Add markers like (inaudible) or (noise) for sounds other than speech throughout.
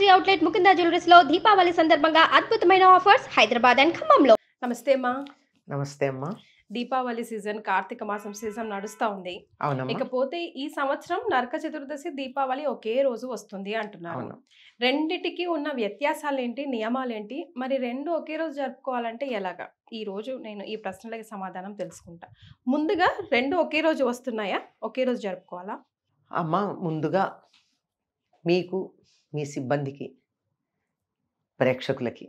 Factory outlet Mukunda jewelleries లో దీపావళి సందర్భంగా అద్భుతమైన ఆఫర్స్ హైదరాబాద్ అండ్ ఖమ్మంలో నమస్తే అమ్మా నమస్తే అమ్మా దీపావళి సీజన్ కార్తీక మాసం సీజన్ నడుస్తూ ఉంది ఇకపోతే ఈ సంవత్సరం నరక చతుర్దశి దీపావళి ఒకే రోజు వస్తుంది అంటున్నారు రెండిటికి ఉన్న వ్యత్యాసాలు ఏంటి నియమాలు ఏంటి మరి రెండు ఒకే రోజు జరుపుకోవాలంటే ఎలాగా ఈ రోజు నేను ఈ ప్రశ్నలకి సమాధానం తెలుసుకుంటా ముందుగా రెండు ఒకే రోజు వస్తున్నాయా ఒకే రోజు జరుపుకోవాలా అమ్మ ముందుగా మీకు మీ సిబ్బందికి ప్రేక్షకులకి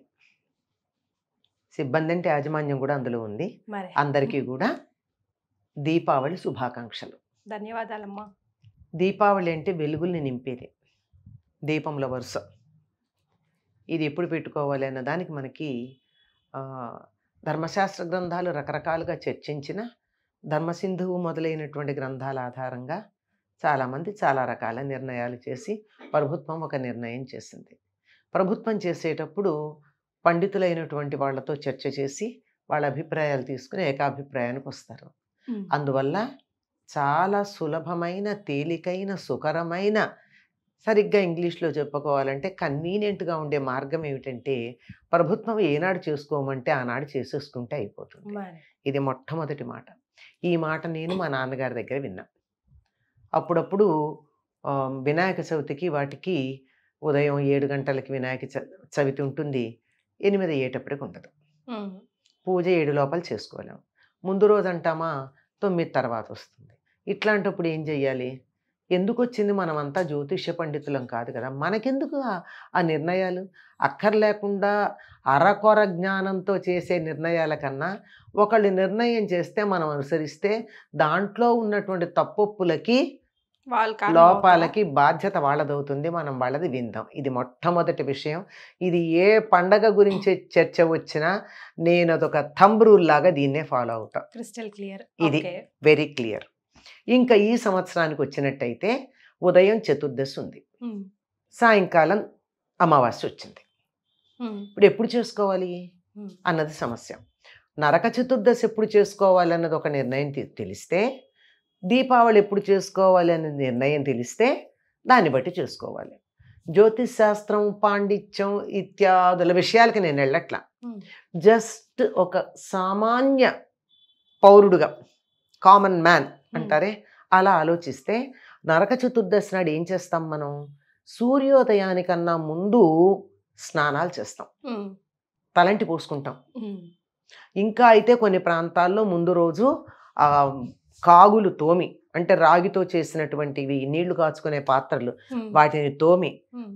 సిబ్బంది అంటే యాజమాన్యం కూడా అందులో ఉంది అందరికీ కూడా దీపావళి శుభాకాంక్షలు ధన్యవాదాలమ్మా దీపావళి అంటే వెలుగుల్ని నింపేది దీపంలో వరుస ఇది ఎప్పుడు పెట్టుకోవాలి అన్న దానికి మనకి ధర్మశాస్త్ర గ్రంథాలు రకరకాలుగా చర్చించిన ధర్మసింధువు మొదలైనటువంటి గ్రంథాల ఆధారంగా చాలామంది చాలా రకాల నిర్ణయాలు చేసి ప్రభుత్వం ఒక నిర్ణయం చేసింది ప్రభుత్వం చేసేటప్పుడు పండితులైనటువంటి వాళ్ళతో చర్చ చేసి వాళ్ళ అభిప్రాయాలు తీసుకుని ఏకాభిప్రాయానికి వస్తారు అందువల్ల చాలా సులభమైన తేలికైన సుకరమైన సరిగ్గా ఇంగ్లీష్లో చెప్పుకోవాలంటే కన్వీనియంట్గా ఉండే మార్గం ఏమిటంటే ప్రభుత్వం ఏనాడు చేసుకోమంటే ఆనాడు చేసేసుకుంటే అయిపోతుంది ఇది మొట్టమొదటి మాట ఈ మాట నేను మా నాన్నగారి దగ్గర విన్నాను అప్పుడప్పుడు వినాయక చవితికి వాటికి ఉదయం ఏడు గంటలకి వినాయక చవితి ఉంటుంది ఎనిమిది అయ్యేటప్పటికి ఉండదు పూజ ఏడు లోపల చేసుకోలేం ముందు రోజు అంటామా తొమ్మిది తర్వాత వస్తుంది ఇట్లాంటప్పుడు ఏం చెయ్యాలి ఎందుకు వచ్చింది మనమంతా జ్యోతిష్య పండితులం కాదు కదా మనకెందుకు ఆ నిర్ణయాలు అక్కర్లేకుండా అరకొర జ్ఞానంతో చేసే నిర్ణయాల కన్నా ఒకళ్ళు నిర్ణయం చేస్తే మనం అనుసరిస్తే దాంట్లో ఉన్నటువంటి తప్పొప్పులకి లోపాలకి బాధ్యత వాళ్ళదవుతుంది మనం వాళ్ళది విందాం ఇది మొట్టమొదటి విషయం ఇది ఏ పండగ గురించి చర్చ వచ్చినా నేను అదొక థంబ్ రూల్ లాగా దీన్నే ఫాలో అవుతాను క్రిస్టల్ క్లియర్ ఇది వెరీ క్లియర్ ఇంకా ఈ సంవత్సరానికి వచ్చినట్టయితే ఉదయం చతుర్దశి ఉంది సాయంకాలం అమావాస్య వచ్చింది ఇప్పుడు ఎప్పుడు చేసుకోవాలి అన్నది సమస్య నరక చతుర్దశి ఎప్పుడు చేసుకోవాలన్నది ఒక నిర్ణయం తెలిస్తే దీపావళి ఎప్పుడు చేసుకోవాలి అనే నిర్ణయం తెలిస్తే దాన్ని బట్టి చేసుకోవాలి జ్యోతిష్ శాస్త్రం పాండిత్యం ఇత్యాదుల విషయాలకి నేను వెళ్ళట్లా జస్ట్ ఒక సామాన్య పౌరుడుగా కామన్ మ్యాన్ అంటారే అలా ఆలోచిస్తే నరక చతుర్దశి నాడు ఏం చేస్తాం మనం సూర్యోదయానికన్నా ముందు స్నానాలు చేస్తాం తలంటి పోసుకుంటాం ఇంకా అయితే కొన్ని ప్రాంతాల్లో ముందు రోజు కాగులు తోమి అంటే రాగితో చేసినటువంటివి నీళ్లు కాచుకునే పాత్రలు వాటిని తోమి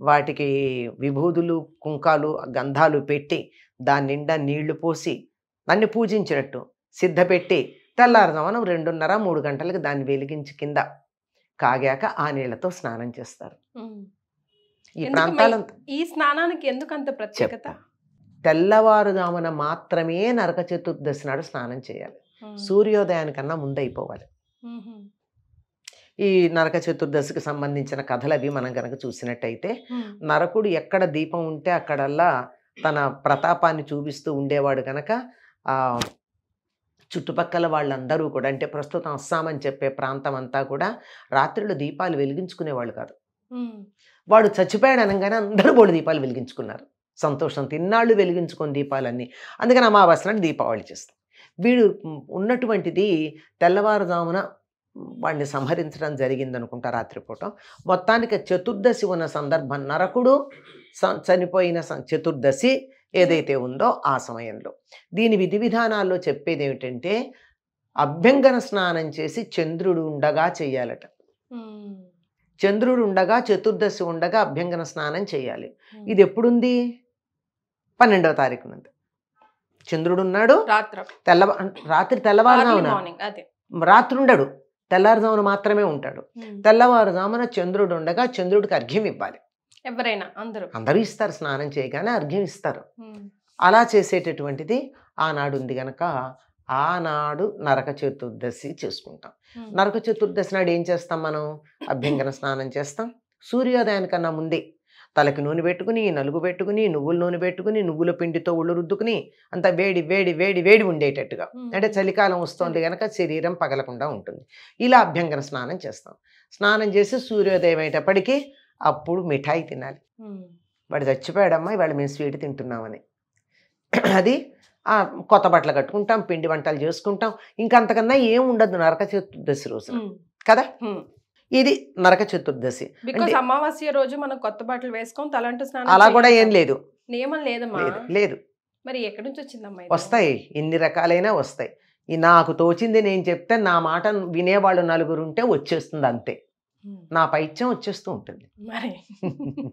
వాటికి విభూదులు కుంకాలు గంధాలు పెట్టి దాని నిండా నీళ్లు పోసి దాన్ని పూజించినట్టు సిద్ధపెట్టి తెల్లారుజామున రెండున్నర మూడు గంటలకు దాన్ని వెలిగించి కింద కాగాక ఆ నీళ్లతో స్నానం చేస్తారు ఈ ఈ స్నానానికి ఎందుకంత ప్రత్యేకత తెల్లవారుజామున మాత్రమే నరక చతుర్దశి నాడు స్నానం చేయాలి సూర్యోదయానికన్నా ముందైపోవాలి ఈ నరక చతుర్దశికి సంబంధించిన కథలు అవి మనం కనుక చూసినట్టయితే నరకుడు ఎక్కడ దీపం ఉంటే అక్కడల్లా తన ప్రతాపాన్ని చూపిస్తూ ఉండేవాడు కనుక చుట్టుపక్కల వాళ్ళందరూ కూడా అంటే ప్రస్తుతం అస్సాం అని చెప్పే ప్రాంతం అంతా కూడా రాత్రిలో దీపాలు వెలిగించుకునేవాళ్ళు కాదు వాడు చచ్చిపోయాడు అనగానే అందరూ బోడు దీపాలు వెలిగించుకున్నారు సంతోషం తిన్నాళ్ళు వెలిగించుకొని దీపాలన్నీ అందుకని అమావాస్య దీపావళి చేస్తాం వీడు ఉన్నటువంటిది తెల్లవారుజామున వాడిని సంహరించడం జరిగిందనుకుంటా రాత్రిపూట మొత్తానికి చతుర్దశి ఉన్న సందర్భం నరకుడు చనిపోయిన చతుర్దశి ఏదైతే ఉందో ఆ సమయంలో దీని విధి విధానాల్లో చెప్పేది ఏమిటంటే అభ్యంగన స్నానం చేసి చంద్రుడు ఉండగా చేయాలట చంద్రుడు ఉండగా చతుర్దశి ఉండగా అభ్యంగన స్నానం చేయాలి ఇది ఎప్పుడుంది పన్నెండవ నుండి ఉన్నాడు తెల్ల రాత్రి తెల్లవారుజామున రాత్రి ఉండడు తెల్లవారుజామున మాత్రమే ఉంటాడు తెల్లవారుజామున చంద్రుడు ఉండగా చంద్రుడికి అర్ఘ్యం ఇవ్వాలి ఎవరైనా అందరూ అందరూ ఇస్తారు స్నానం చేయగానే అర్ఘ్యం ఇస్తారు అలా చేసేటటువంటిది ఆనాడు ఉంది గనక ఆనాడు నరక చతుర్దశి చేసుకుంటాం నరక చతుర్దశి నాడు ఏం చేస్తాం మనం అభ్యంగన స్నానం చేస్తాం సూర్యోదయానికన్నా ముందే తలకి నూనె పెట్టుకుని నలుగు పెట్టుకుని నువ్వుల నూనె పెట్టుకుని నువ్వుల పిండితో ఒళ్ళు రుద్దుకుని అంత వేడి వేడి వేడి వేడి ఉండేటట్టుగా అంటే చలికాలం వస్తుంది కనుక శరీరం పగలకుండా ఉంటుంది ఇలా అభ్యంగర స్నానం చేస్తాం స్నానం చేసి సూర్యోదయం అయ్యేటప్పటికీ అప్పుడు మిఠాయి తినాలి వాడు చచ్చిపోయాడమ్మా ఇవాళ మేము స్వీట్ తింటున్నామని అది కొత్త బట్టలు కట్టుకుంటాం పిండి వంటలు చేసుకుంటాం ఇంకంతకన్నా ఏం ఉండదు నరక చతుర్దశి రోజు కదా ఇది నరక చతుర్దశి అమావాస్య రోజు మనం కొత్త బట్టలు వేసుకోం తలంటు స్నానం అలా కూడా ఏం లేదు నియమం లేదమ్మా లేదు మరి ఎక్కడి నుంచి వచ్చిందమ్మా వస్తాయి ఎన్ని రకాలైన వస్తాయి నాకు తోచింది నేను చెప్తే నా మాట వినేవాళ్ళు నలుగురు ఉంటే వచ్చేస్తుంది అంతే నా పైత్యం వచ్చేస్తూ ఉంటుంది మరి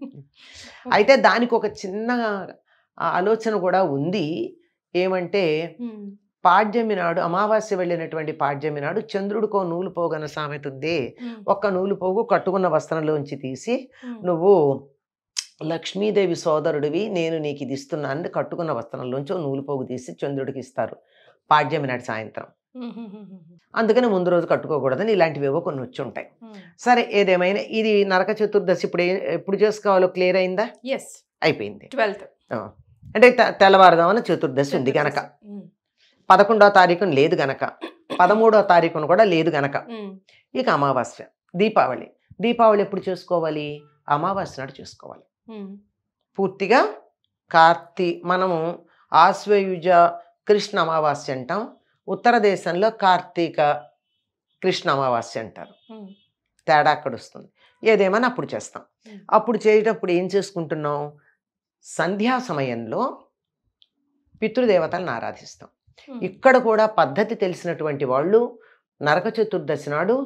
(laughs) అయితే దానికి ఒక చిన్న ఆలోచన కూడా ఉంది ఏమంటే పాడ్యమి నాడు అమావాస్య వెళ్ళినటువంటి పాడ్యమి నాడు చంద్రుడికో నూలు పోగన సామెత ఉంది ఒక్క నూలు పోగు కట్టుకున్న వస్త్రంలోంచి తీసి నువ్వు లక్ష్మీదేవి సోదరుడివి నేను నీకు ఇది ఇస్తున్నానని కట్టుకున్న వస్త్రంలోంచి నూలు పోగు తీసి చంద్రుడికి ఇస్తారు పాడ్యమి నాడు సాయంత్రం అందుకని ముందు రోజు కట్టుకోకూడదని ఏవో కొన్ని వచ్చి ఉంటాయి సరే ఏదేమైనా ఇది నరక చతుర్దశి ఇప్పుడు ఎప్పుడు చేసుకోవాలో క్లియర్ అయిందా ఎస్ అయిపోయింది ట్వెల్త్ అంటే తెల్లవారుదామని చతుర్దశి ఉంది కనుక పదకొండో తారీఖును లేదు గనక పదమూడో తారీఖును కూడా లేదు గనక ఇక అమావాస్య దీపావళి దీపావళి ఎప్పుడు చూసుకోవాలి అమావాస్య నాడు చూసుకోవాలి పూర్తిగా కార్తీ మనము ఆశ్వయుజ కృష్ణ అమావాస్య అంటాం ఉత్తర దేశంలో కార్తీక కృష్ణ అమావాస్య అంటారు తేడా అక్కడ వస్తుంది ఏదేమైనా అప్పుడు చేస్తాం అప్పుడు చేసేటప్పుడు ఏం చేసుకుంటున్నాం సంధ్యా సమయంలో పితృదేవతలను ఆరాధిస్తాం ఇక్కడ కూడా పద్ధతి తెలిసినటువంటి వాళ్ళు నరక చతుర్దశి నాడు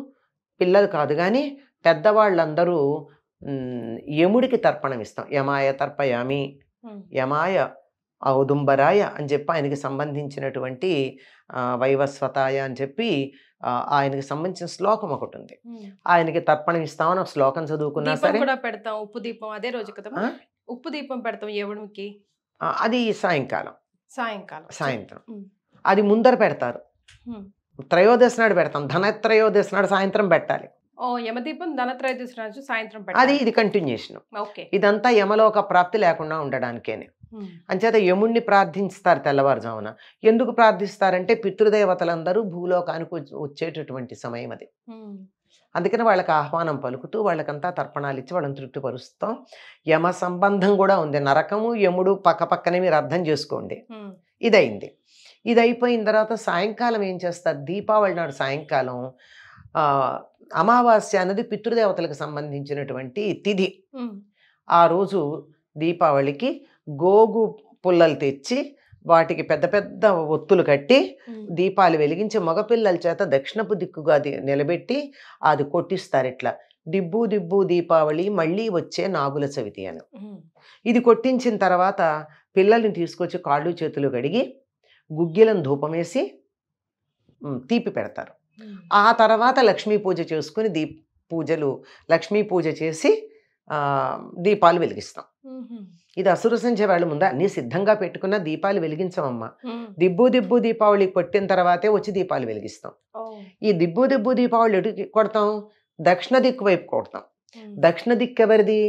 పిల్లలు కాదు కానీ పెద్దవాళ్ళందరూ యముడికి తర్పణం ఇస్తాం యమాయ తర్పయామి యమాయ ఔదుంబరాయ అని చెప్పి ఆయనకి సంబంధించినటువంటి వైవస్వతాయ అని చెప్పి ఆయనకి సంబంధించిన శ్లోకం ఒకటి ఉంది ఆయనకి తర్పణం ఇస్తామని ఒక శ్లోకం చదువుకున్నా సరే కూడా పెడతాం ఉప్పు దీపం అదే రోజు కదా ఉప్పు దీపం పెడతాం ఎవడికి అది సాయంకాలం సాయంకాలం సాయంత్రం అది ముందర పెడతారు త్రయోదశి నాడు పెడతాం ధనత్రయోదశి నాడు సాయంత్రం పెట్టాలి యమదీపం సాయంత్రం అది ఇది కంటిన్యూషన్ ఇదంతా యమలోక ప్రాప్తి లేకుండా ఉండడానికేనే అంచేత యముణ్ణి ప్రార్థిస్తారు తెల్లవారుజామున ఎందుకు ప్రార్థిస్తారంటే పితృదేవతలందరూ భూలోకానికి వచ్చేటటువంటి సమయం అది అందుకని వాళ్ళకి ఆహ్వానం పలుకుతూ వాళ్ళకంతా తర్పణాలు ఇచ్చి వాళ్ళని తృప్తిపరుస్తాం యమ సంబంధం కూడా ఉంది నరకము యముడు పక్క పక్కనే మీరు అర్థం చేసుకోండి ఇదైంది ఇది అయిపోయిన తర్వాత సాయంకాలం ఏం చేస్తారు దీపావళి నాడు సాయంకాలం అమావాస్య అన్నది పితృదేవతలకు సంబంధించినటువంటి తిథి ఆ రోజు దీపావళికి గోగు పుల్లలు తెచ్చి వాటికి పెద్ద పెద్ద ఒత్తులు కట్టి దీపాలు వెలిగించి మగపిల్లల చేత దక్షిణపు దిక్కుగా నిలబెట్టి అది కొట్టిస్తారు ఇట్లా దిబ్బు దిబ్బు దీపావళి మళ్ళీ వచ్చే నాగుల చవితి అని ఇది కొట్టించిన తర్వాత పిల్లల్ని తీసుకొచ్చి కాళ్ళు చేతులు కడిగి గుగ్గిలం ధూపమేసి తీపి పెడతారు ఆ తర్వాత లక్ష్మీ పూజ చేసుకుని దీప్ పూజలు లక్ష్మీ పూజ చేసి దీపాలు వెలిగిస్తాం ఇది అసురు సంధ్య వాళ్ళు ముందా అన్ని సిద్ధంగా పెట్టుకున్న దీపాలు వెలిగించమమ్మా దిబ్బు దిబ్బు దీపావళి కొట్టిన తర్వాతే వచ్చి దీపాలు వెలిగిస్తాం ఈ దిబ్బు దిబ్బు దీపావళి ఎటు కొడతాం దక్షిణ దిక్కు వైపు కొడతాం దక్షిణ దిక్కు ఎవరిది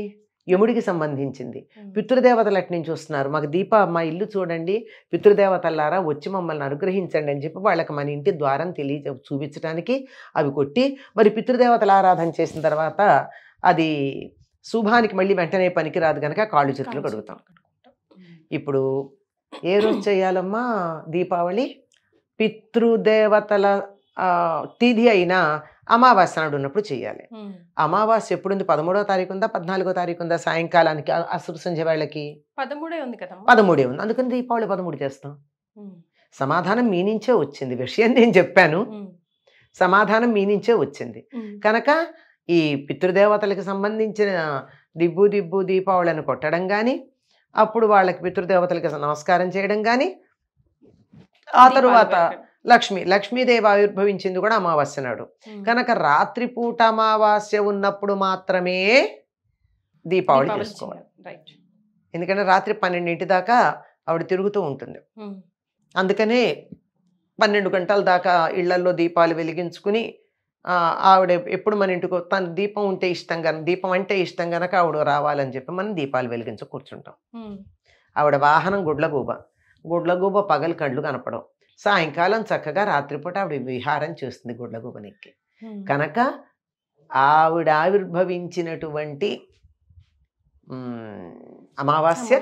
యముడికి సంబంధించింది పితృదేవతలు అటు నుంచి వస్తున్నారు మాకు దీప మా ఇల్లు చూడండి పితృదేవతలారా వచ్చి మమ్మల్ని అనుగ్రహించండి అని చెప్పి వాళ్ళకి మన ఇంటి ద్వారం తెలియ చూపించడానికి అవి కొట్టి మరి పితృదేవతల ఆరాధన చేసిన తర్వాత అది శుభానికి మళ్ళీ వెంటనే పనికిరాదు కనుక కాళ్ళు చేతులు కడుగుతాం ఇప్పుడు ఏ రోజు చేయాలమ్మా దీపావళి పితృదేవతల తిథి అయినా అమావాస్య నాడు ఉన్నప్పుడు చేయాలి అమావాస్య ఎప్పుడు ఉంది పదమూడో తారీఖు ఉందా పద్నాలుగో తారీఖు ఉందా సాయంకాలానికి అసలు వాళ్ళకి పదమూడే ఉంది కదా పదమూడే ఉంది అందుకని దీపావళి పదమూడు చేస్తాం సమాధానం మీ నుంచే వచ్చింది విషయం నేను చెప్పాను సమాధానం మీ నుంచే వచ్చింది కనుక ఈ పితృదేవతలకు సంబంధించిన దిబ్బు దిబ్బు దీపావళిని కొట్టడం కానీ అప్పుడు వాళ్ళకి పితృదేవతలకి నమస్కారం చేయడం కానీ ఆ తరువాత లక్ష్మి లక్ష్మీదేవి ఆవిర్భవించింది కూడా అమావాస్య నాడు కనుక రాత్రిపూట అమావాస్య ఉన్నప్పుడు మాత్రమే దీపావళి చేసుకోవాలి ఎందుకంటే రాత్రి పన్నెండింటి దాకా ఆవిడ తిరుగుతూ ఉంటుంది అందుకనే పన్నెండు గంటల దాకా ఇళ్లల్లో దీపాలు వెలిగించుకుని ఆవిడ ఎప్పుడు మన ఇంటికి తన దీపం ఉంటే ఇష్టం కనుక దీపం అంటే ఇష్టం కనుక ఆవిడ రావాలని చెప్పి మనం దీపాలు వెలిగించు కూర్చుంటాం ఆవిడ వాహనం గుడ్లగూబ గుడ్లగూబ పగలు కళ్ళు కనపడవు సాయంకాలం చక్కగా రాత్రిపూట ఆవిడ విహారం చేస్తుంది గుడ్లగూబనెక్కి కనుక ఆవిడ ఆవిర్భవించినటువంటి అమావాస్య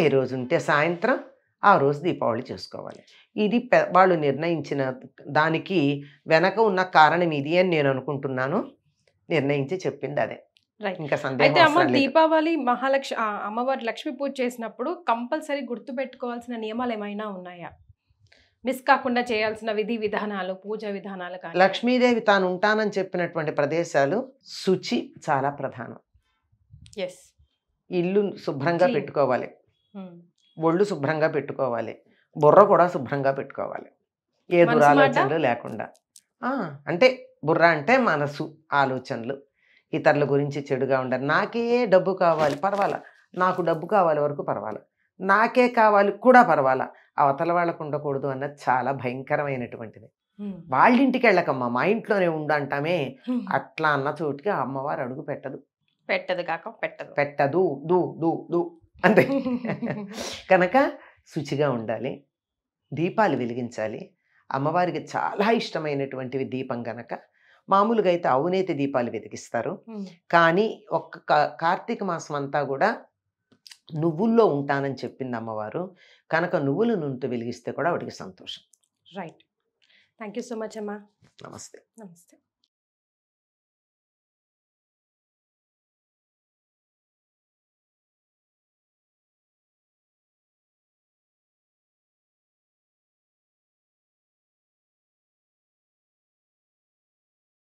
ఏ రోజు ఉంటే సాయంత్రం ఆ రోజు దీపావళి చేసుకోవాలి ఇది వాళ్ళు నిర్ణయించిన దానికి వెనక ఉన్న కారణం ఇది అని నేను అనుకుంటున్నాను నిర్ణయించి చెప్పింది అదే ఇంకా అయితే అమ్మ దీపావళి మహాలక్ష్మి అమ్మవారి లక్ష్మీ పూజ చేసినప్పుడు కంపల్సరీ గుర్తుపెట్టుకోవాల్సిన నియమాలు ఏమైనా ఉన్నాయా మిస్ కాకుండా చేయాల్సిన విధి విధానాలు పూజ విధానాలు కానీ లక్ష్మీదేవి తాను ఉంటానని చెప్పినటువంటి ప్రదేశాలు శుచి చాలా ప్రధానం ఎస్ ఇల్లు శుభ్రంగా పెట్టుకోవాలి hmm. ఒళ్ళు శుభ్రంగా పెట్టుకోవాలి బుర్ర కూడా శుభ్రంగా పెట్టుకోవాలి ఏ దురాలోచనలు లేకుండా అంటే బుర్ర అంటే మనసు ఆలోచనలు ఇతరుల గురించి చెడుగా ఉండాలి నాకే డబ్బు కావాలి పర్వాలా నాకు డబ్బు కావాలి వరకు పర్వాలా నాకే కావాలి కూడా పర్వాలా అవతల వాళ్ళకు ఉండకూడదు అన్నది చాలా భయంకరమైనటువంటిది వాళ్ళింటికి వెళ్ళకమ్మా మా ఇంట్లోనే ఉండంటామే అట్లా అన్న చోటికి అమ్మవారు అడుగు పెట్టదు పెట్టదు కాక పెట్టదు పెట్టదు దూ దూ దూ అంతే (laughs) కనుక శుచిగా ఉండాలి దీపాలు వెలిగించాలి అమ్మవారికి చాలా ఇష్టమైనటువంటివి దీపం గనక మామూలుగా అయితే అవునేతి దీపాలు వెతికిస్తారు కానీ ఒక్క కార్తీక మాసం అంతా కూడా నువ్వుల్లో ఉంటానని చెప్పింది అమ్మవారు కనుక నువ్వులు నుంటూ వెలిగిస్తే కూడా వాడికి సంతోషం right thank you so much అమ్మా నమస్తే నమస్తే